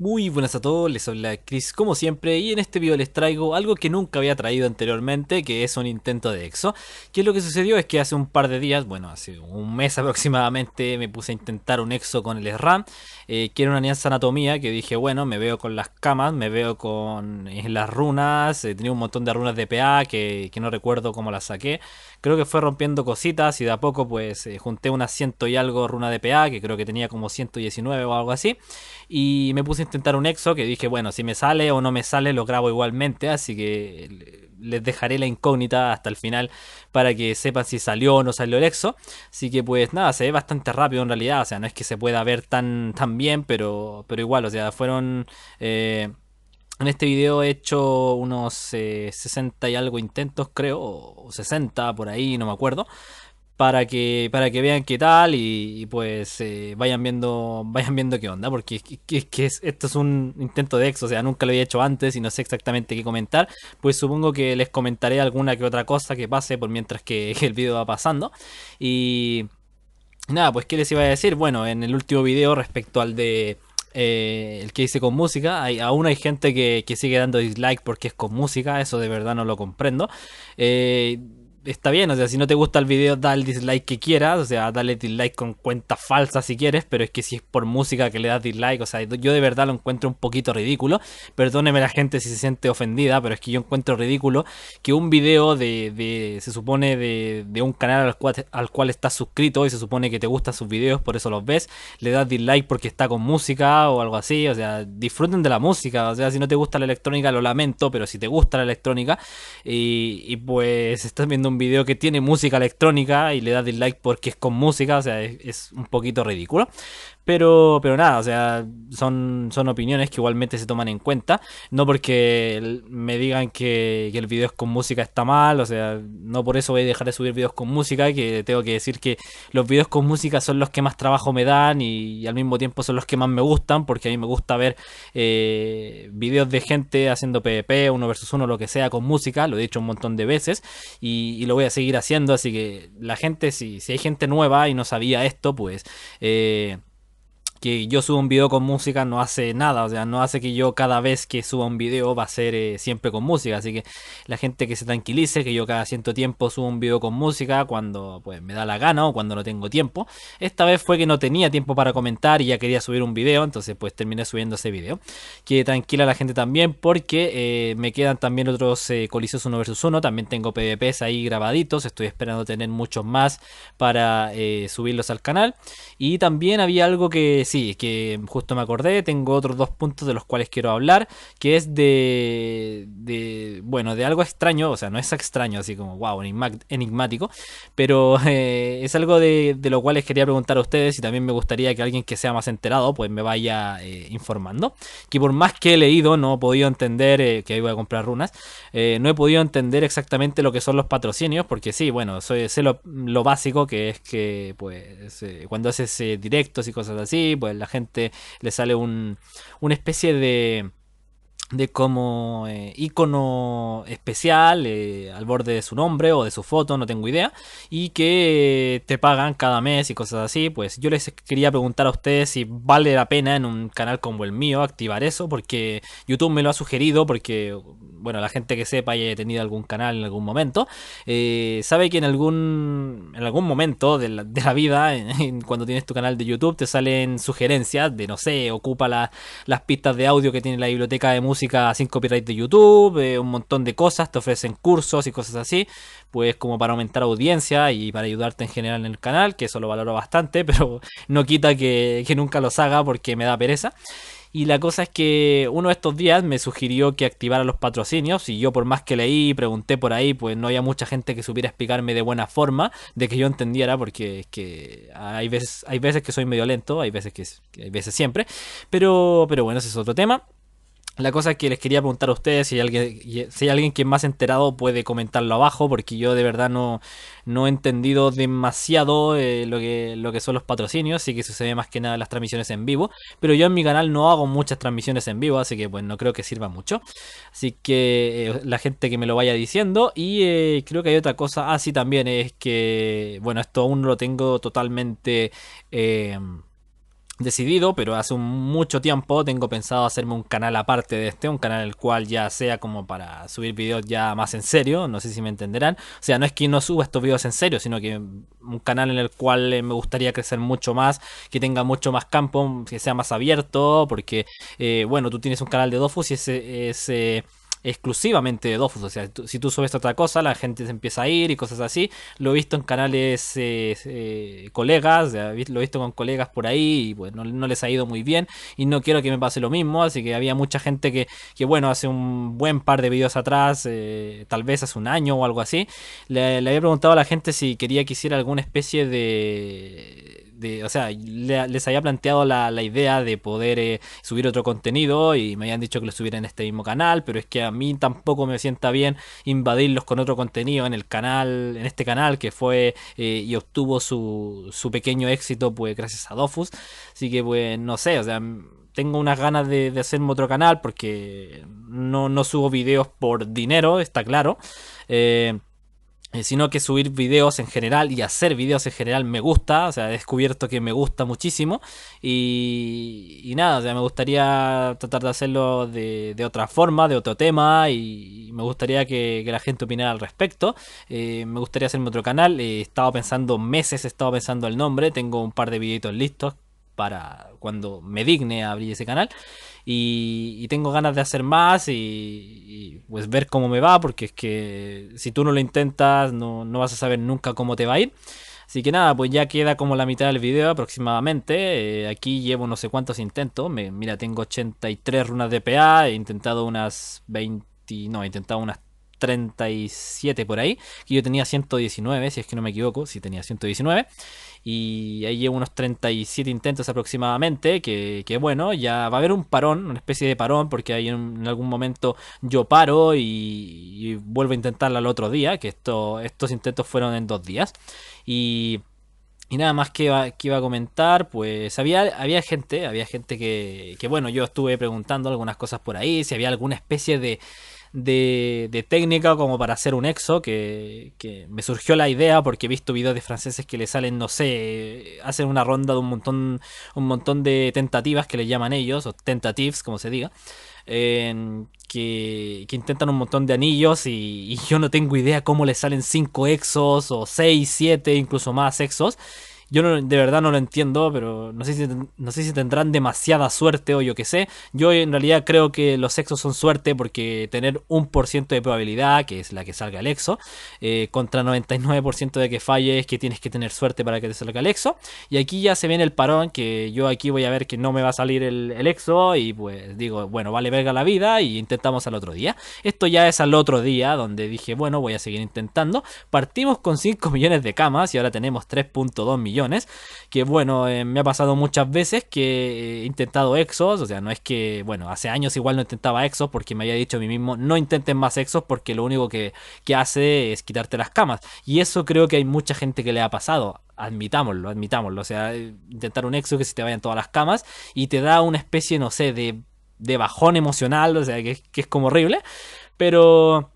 Muy buenas a todos, les habla Chris como siempre y en este video les traigo algo que nunca había traído anteriormente que es un intento de EXO que lo que sucedió es que hace un par de días, bueno hace un mes aproximadamente me puse a intentar un EXO con el SRAM eh, que era una alianza anatomía que dije bueno me veo con las camas, me veo con eh, las runas, he eh, tenía un montón de runas de PA que, que no recuerdo cómo las saqué creo que fue rompiendo cositas y de a poco pues eh, junté una ciento y algo runa de PA, que creo que tenía como 119 o algo así, y me puse a intentar un exo que dije, bueno, si me sale o no me sale, lo grabo igualmente, así que les dejaré la incógnita hasta el final para que sepan si salió o no salió el exo. Así que pues nada, se ve bastante rápido en realidad, o sea, no es que se pueda ver tan, bien, pero, pero igual, o sea, fueron... Eh, en este video he hecho unos 60 eh, y algo intentos, creo, o 60 por ahí, no me acuerdo, para que, para que vean qué tal y, pues eh, vayan viendo vayan viendo qué onda, porque es, esto es un intento de ex, o sea, nunca lo había hecho antes y no sé exactamente qué comentar, pues supongo que les comentaré alguna que otra cosa que pase por mientras que el video va pasando y... Nada, pues qué les iba a decir. Bueno, en el último video respecto al de eh, el que hice con música. aún hay gente que, que, sigue dando dislike porque es con música, eso de verdad no lo comprendo. Eh, está bien, o sea, si no te gusta el video, da el dislike que quieras, o sea, dale dislike con cuenta falsa si quieres, pero es que si es por música que le das dislike, o sea, yo de verdad lo encuentro un poquito ridículo, perdóneme la gente si se siente ofendida, pero es que yo encuentro ridículo que un video de, se supone, de, un canal al cual, estás suscrito y se supone que te gustan sus videos, por eso los ves, le das dislike porque está con música o algo así, o sea, disfruten de la música, o sea, si no te gusta la electrónica, lo lamento, pero si te gusta la electrónica y pues estás viendo un video que tiene música electrónica y le da dislike porque es con música, o sea, es un poquito ridículo. Pero, pero nada, o sea, son, son opiniones que igualmente se toman en cuenta. No porque me digan que, el video es con música está mal, o sea, no por eso voy a dejar de subir videos con música, que tengo que decir que los videos con música son los que más trabajo me dan y, al mismo tiempo son los que más me gustan, porque a mí me gusta ver eh, videos de gente haciendo PvP, uno versus uno, lo que sea, con música, lo he dicho un montón de veces y, lo voy a seguir haciendo, así que la gente, si, hay gente nueva y no sabía esto, pues... Eh, que yo subo un video con música no hace nada, o sea, no hace que yo cada vez que suba un video va a ser eh, siempre con música, así que la gente que se tranquilice, que yo cada cierto tiempo subo un video con música cuando pues me da la gana o cuando no tengo tiempo. Esta vez fue que no tenía tiempo para comentar y ya quería subir un video, entonces pues terminé subiendo ese video. Que tranquila la gente también porque eh, me quedan también otros eh, Coliseos 1 vs 1, también tengo PvPs ahí grabaditos, estoy esperando tener muchos más para eh, subirlos al canal. Y también había algo que sí, que justo me acordé, tengo otros dos puntos de los cuales quiero hablar, que es de, de bueno, de algo extraño, o sea, no es extraño, así como, wow, enigmático, pero eh, es algo de, lo cual les quería preguntar a ustedes y también me gustaría que alguien que sea más enterado, pues me vaya eh, informando, que por más que he leído, no he podido entender, eh, que ahí voy a comprar runas, no he podido entender exactamente lo que son los patrocinios, porque sí, bueno, soy, sé lo, lo básico, que es que, pues, cuando haces directos y cosas así, pues la gente le sale un, una especie de de como icono eh, especial eh, al borde de su nombre o de su foto, no tengo idea, y que eh, te pagan cada mes y cosas así, pues yo les quería preguntar a ustedes si vale la pena en un canal como el mío activar eso, porque YouTube me lo ha sugerido, porque, bueno, la gente que sepa y haya tenido algún canal en algún momento, sabe que en algún, en algún momento de la, vida, cuando tienes tu canal de YouTube, te salen sugerencias de, no sé, ocupa las pistas de audio que tiene la biblioteca de música, música sin copyright de YouTube, eh, un montón de cosas, te ofrecen cursos y cosas así, pues como para aumentar audiencia y para ayudarte en general en el canal, que eso lo valoro bastante, pero no quita que, nunca los haga porque me da pereza. Y la cosa es que uno de estos días me sugirió que activara los patrocinios y yo por más que leí y pregunté por ahí, pues no había mucha gente que supiera explicarme de buena forma, de que yo entendiera, porque es que hay veces, hay veces que soy medio lento, hay veces que hay veces siempre, pero, pero bueno, ese es otro tema. La cosa que les quería preguntar a ustedes, si hay alguien, si alguien que más enterado puede comentarlo abajo, porque yo de verdad no, no he entendido demasiado eh, lo, que, lo que son los patrocinios, así que sucede más que nada las transmisiones en vivo. Pero yo en mi canal no hago muchas transmisiones en vivo, así que pues no creo que sirva mucho. Así que eh, la gente que me lo vaya diciendo. Y eh, creo que hay otra cosa así ah, también, es que, bueno, esto aún no lo tengo totalmente decidido, pero hace mucho tiempo tengo pensado hacerme un canal aparte de este, un canal el cual ya sea como para subir videos ya más en serio, no sé si me entenderán. O sea, no es que no suba estos videos en serio, sino que un canal en el cual eh, me gustaría crecer mucho más, que tenga mucho más campo, que sea más abierto, porque, eh, bueno, tú tienes un canal de Dofus y ese... ese exclusivamente de Dofus. O sea, si tú subes otra cosa, la gente se empieza a ir y cosas así. Lo he visto en canales eh, eh, colegas, lo he visto con colegas por ahí y bueno, no, les ha ido muy bien. Y no quiero que me pase lo mismo. Así que había mucha gente que, bueno, hace un buen par de videos atrás, eh, tal vez hace un año o algo así, le había preguntado a la gente si quería que hiciera alguna especie de o sea, les había planteado la, idea de poder eh, subir otro contenido y me habían dicho que lo subiera en este mismo canal, pero es que a mí tampoco me sienta bien invadirlos con otro contenido en el canal, en este canal que fue eh, y obtuvo su, su pequeño éxito pues gracias a Dofus, así que pues no sé, o sea tengo unas ganas de, hacerme otro canal porque no, subo videos por dinero, está claro. Eh, eh, sino que subir videos en general y hacer videos en general me gusta, o sea, he descubierto que me gusta muchísimo y, nada, o sea, me gustaría tratar de hacerlo de, otra forma, de otro tema y, me gustaría que, la gente opinara al respecto, eh, me gustaría hacerme otro canal, eh, he estado pensando meses, he estado pensando el nombre, tengo un par de videitos listos para cuando me digne abrir ese canal y, tengo ganas de hacer más y, pues ver cómo me va, porque es que si tú no lo intentas no, vas a saber nunca cómo te va a ir. Así que nada, pues ya queda como la mitad del video aproximadamente. Eh, aquí llevo no sé cuántos intentos. mira, tengo 83 runas de PA. He intentado unas 20, no, he intentado unas 37 por ahí, que yo tenía 119, si es que no me equivoco, si tenía 119. Y ahí llevo unos 37 intentos aproximadamente, que, bueno, ya va a haber un parón, una especie de parón, porque ahí en, algún momento yo paro y, vuelvo a intentarla al otro día, que esto, estos intentos fueron en dos días. Y... Y nada más que iba, que iba, a comentar, pues había, había gente, había gente que, que, bueno, yo estuve preguntando algunas cosas por ahí, si había alguna especie de, de, técnica como para hacer un exo, que, me surgió la idea porque he visto videos de franceses que le salen, no sé, hacen una ronda de un montón, un montón de tentativas que le llaman ellos, o tentatives, como se diga, que, intentan un montón de anillos y, y yo no tengo idea cómo le salen 5 exos o 6, 7, incluso más exos. Yo de verdad no lo entiendo, pero no sé, si, no sé si tendrán demasiada suerte o yo qué sé. Yo en realidad creo que los exos son suerte porque tener un por ciento de probabilidad, que es la que salga el exo, eh, contra 99% de que falles que tienes que tener suerte para que te salga el exo. Y aquí ya se viene el parón, que yo aquí voy a ver que no me va a salir el, el exo y pues digo, bueno, vale verga la vida y intentamos al otro día. Esto ya es al otro día donde dije, bueno, voy a seguir intentando. Partimos con 5 millones de camas y ahora tenemos 3.2 millones que bueno, eh, me ha pasado muchas veces que he intentado Exos, o sea, no es que, bueno, hace años igual no intentaba Exos porque me había dicho a mí mismo, no intenten más Exos porque lo único que, hace es quitarte las camas. Y eso creo que hay mucha gente que le ha pasado admitámoslo, admitámoslo. O sea, eh, intentar un exo que se te vayan todas las camas y te da una especie, no sé, de, de bajón emocional, o sea, que es como horrible. Pero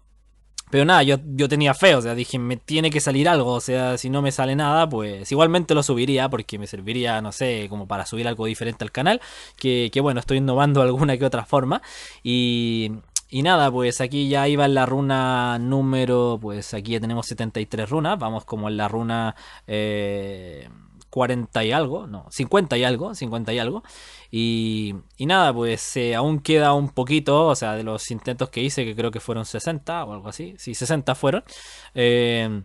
pero nada, yo, tenía fe, o sea, dije, me tiene que salir algo, o sea, si no me sale nada, pues igualmente lo subiría porque me serviría, no sé, como para subir algo diferente al canal, que, que bueno, estoy innovando alguna que otra forma. Y, y nada, pues aquí ya iba en la runa número, pues aquí ya tenemos 73 runas, vamos como en la runa... Eh, 40 y algo, no, 50 y algo, 50 y algo. Y, nada, pues eh, aún queda un poquito, o sea, de los intentos que hice, que creo que fueron 60 o algo así, sí, 60 fueron. Eh,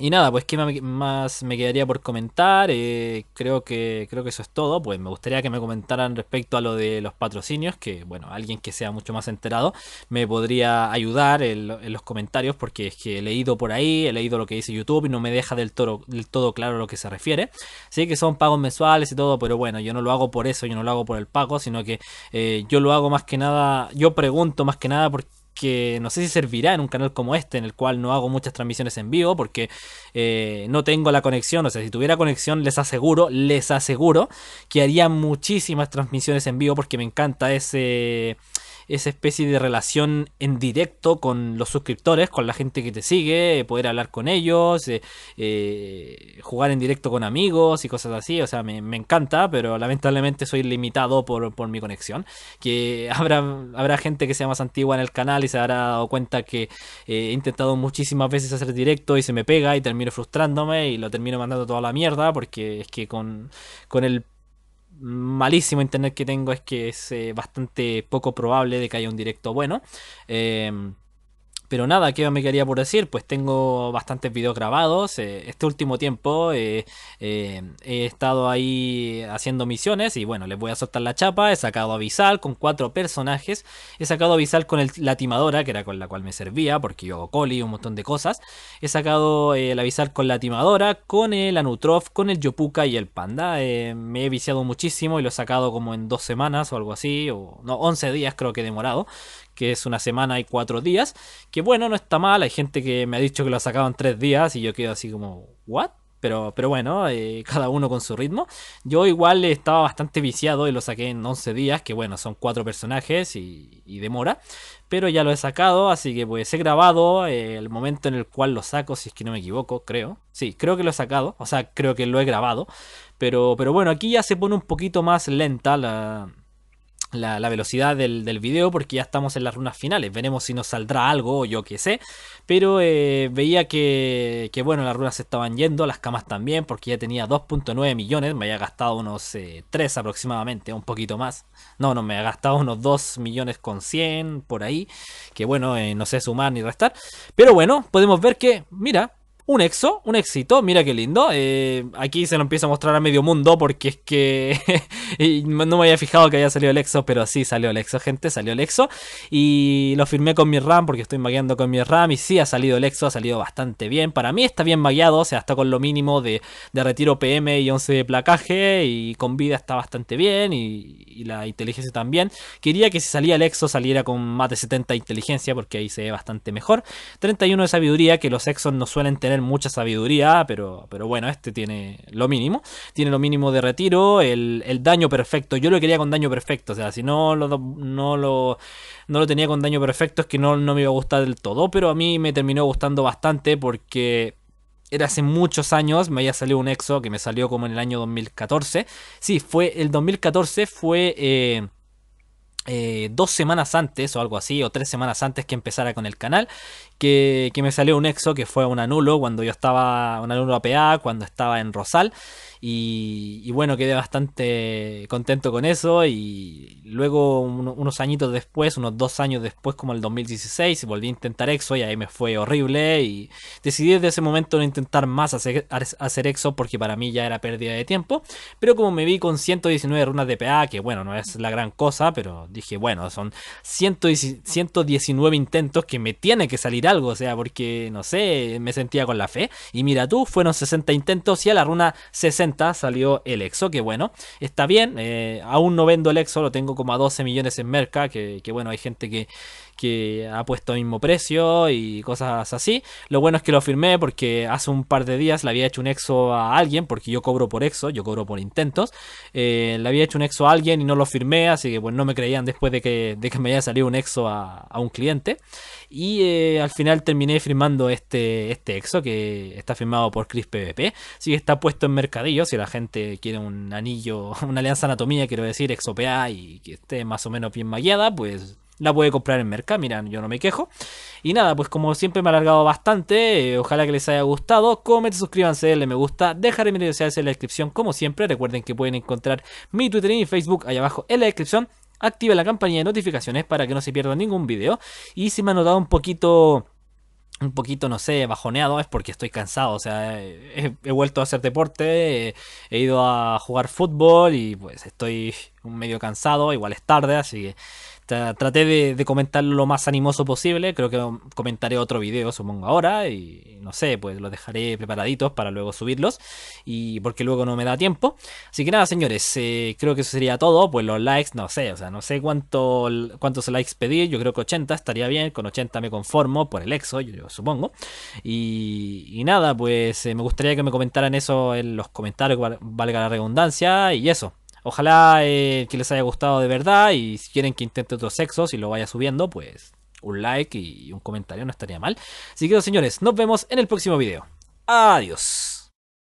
y nada, pues qué más me quedaría por comentar. Eh, creo que creo que eso es todo. Pues me gustaría que me comentaran respecto a lo de los patrocinios, que bueno, alguien que sea mucho más enterado me podría ayudar en, los comentarios, porque es que he leído por ahí, he leído lo que dice YouTube y no me deja del, todo claro lo que se refiere. Sí que son pagos mensuales y todo, pero bueno, yo no lo hago por eso, yo no lo hago por el pago, sino que eh, yo lo hago más que nada, yo pregunto más que nada por que no sé si servirá en un canal como este, en el cual no hago muchas transmisiones en vivo, porque eh, no tengo la conexión. O sea, si tuviera conexión, les aseguro, les aseguro que haría muchísimas transmisiones en vivo, porque me encanta ese esa especie de relación en directo con los suscriptores, con la gente que te sigue, poder hablar con ellos, eh, eh, jugar en directo con amigos y cosas así. O sea, me, me encanta, pero lamentablemente soy limitado por, mi conexión. Que habrá, habrá gente que sea más antigua en el canal y se habrá dado cuenta que eh, he intentado muchísimas veces hacer directo y se me pega y termino frustrándome y lo termino mandando toda la mierda porque es que con, con el malísimo internet que tengo es que es eh, bastante poco probable de que haya un directo bueno. Em, pero nada, ¿qué me quería por decir? Pues tengo bastantes videos grabados. Eh, este último tiempo eh, eh, he estado ahí haciendo misiones y bueno, les voy a soltar la chapa. He sacado a con cuatro personajes. He sacado a con el, la timadora, que era con la cual me servía, porque yo hago coli y un montón de cosas. He sacado el avisar con la timadora, con el Anutrof, con el Yopuka y el Panda. me he viciado muchísimo y lo he sacado como en dos semanas o algo así, o no, 11 días creo que he demorado, que es una semana y cuatro días que bueno, no está mal. Hay gente que me ha dicho que lo ha sacado en tres días y yo quedo así como, ¿what? Pero, pero bueno, eh, cada uno con su ritmo. Yo igual estaba bastante viciado y lo saqué en 11 días, que bueno, son cuatro personajes y, demora. Pero ya lo he sacado, así que pues he grabado eh, el momento en el cual lo saco, si es que no me equivoco, creo. Sí, creo que lo he sacado, o sea, creo que lo he grabado. Pero, pero bueno, aquí ya se pone un poquito más lenta la, la, velocidad del, video porque ya estamos en las runas finales. Veremos si nos saldrá algo o yo qué sé. Pero eh, veía que, bueno, las runas se estaban yendo, las camas también, porque ya tenía 2.9 millones. Me había gastado unos 3 eh, aproximadamente, un poquito más. No, no, me había gastado unos 2 millones con 100 por ahí. Que bueno, eh, no sé sumar ni restar. Pero bueno, podemos ver que, mira, un exo, un éxito, mira qué lindo. Eh, aquí se lo empieza a mostrar a medio mundo porque es que no me había fijado que haya salido el exo, pero sí salió el exo, gente, salió el exo. Y lo firmé con mi RAM porque estoy magueando con mi RAM y sí ha salido el exo, ha salido bastante bien. Para mí está bien magueado, o sea, está con lo mínimo de, retiro PM y 11 de placaje y con vida está bastante bien y, la inteligencia también. Quería que si salía el exo saliera con más de 70 de inteligencia porque ahí se ve bastante mejor. 31 de sabiduría que los exos no suelen tener mucha sabiduría, pero, pero bueno, este tiene lo mínimo. Tiene lo mínimo de retiro, el, daño perfecto. Yo lo quería con daño perfecto, o sea, si no lo, no lo, lo tenía con daño perfecto es que no, me iba a gustar del todo, pero a mí me terminó gustando bastante porque era hace muchos años, me había salido un EXO que me salió como en el año 2014. Sí, fue el 2014, fue eh, eh, dos semanas antes o algo así, o tres semanas antes que empezara con el canal que, me salió un exo que fue un anulo cuando yo estaba, un anulo APA, cuando estaba en Rosal. Y, bueno, quedé bastante contento con eso. Y luego, unos añitos después, unos dos años después, como el 2016, volví a intentar exo y ahí me fue horrible. Y decidí desde ese momento no intentar más hacer, hacer exo porque para mí ya era pérdida de tiempo. Pero como me vi con 119 runas de PA, que bueno, no es la gran cosa, pero dije, bueno, son 119 intentos que me tiene que salir algo, o sea, porque no sé, me sentía con la fe. Y mira tú, fueron 60 intentos y a la runa 60 salió el Exo, que bueno, está bien, eh, aún no vendo el Exo, lo tengo como a 12 millones en merca, que bueno, hay gente que que ha puesto el mismo precio y cosas así. Lo bueno es que lo firmé porque hace un par de días le había hecho un exo a alguien, porque yo cobro por exo, yo cobro por intentos. Eh, le había hecho un exo a alguien y no lo firmé, así que pues no me creían después de que, de que me haya salido un exo a, un cliente. Y eh, al final terminé firmando este, este exo que está firmado por Chris PvP. Sí, está puesto en mercadillo. Si la gente quiere un anillo, una alianza anatomía, quiero decir, exopea y que esté más o menos bien magueada, pues la puede comprar en Merca, miran, yo no me quejo. Y nada, pues como siempre me ha alargado bastante, eh, ojalá que les haya gustado. Comenten, suscríbanse, denle me gusta, dejaré mis redes sociales en la descripción como siempre. Recuerden que pueden encontrar mi Twitter y mi Facebook allá abajo en la descripción. Activa la campanilla de notificaciones para que no se pierdan ningún video. Y si me han notado un poquito un poquito, no sé, bajoneado, es porque estoy cansado. O sea, eh, he, he, vuelto a hacer deporte, eh, he ido a jugar fútbol y pues estoy medio cansado, igual es tarde, así que traté de, de, comentarlo lo más animoso posible. Creo que comentaré otro video, supongo, ahora. Y no sé, pues los dejaré preparaditos para luego subirlos. Y porque luego no me da tiempo. Así que nada, señores, eh, creo que eso sería todo. Pues los likes, no sé, o sea, no sé cuánto, cuántos likes pedí. Yo creo que 80 estaría bien. Con 80 me conformo por el exo, yo, supongo. Y, nada, pues eh, me gustaría que me comentaran eso en los comentarios, valga la redundancia. Y eso. Ojalá eh, que les haya gustado de verdad y si quieren que intente otro sexo, y lo vaya subiendo, pues un like y un comentario no estaría mal. Así que, señores, nos vemos en el próximo video. Adiós.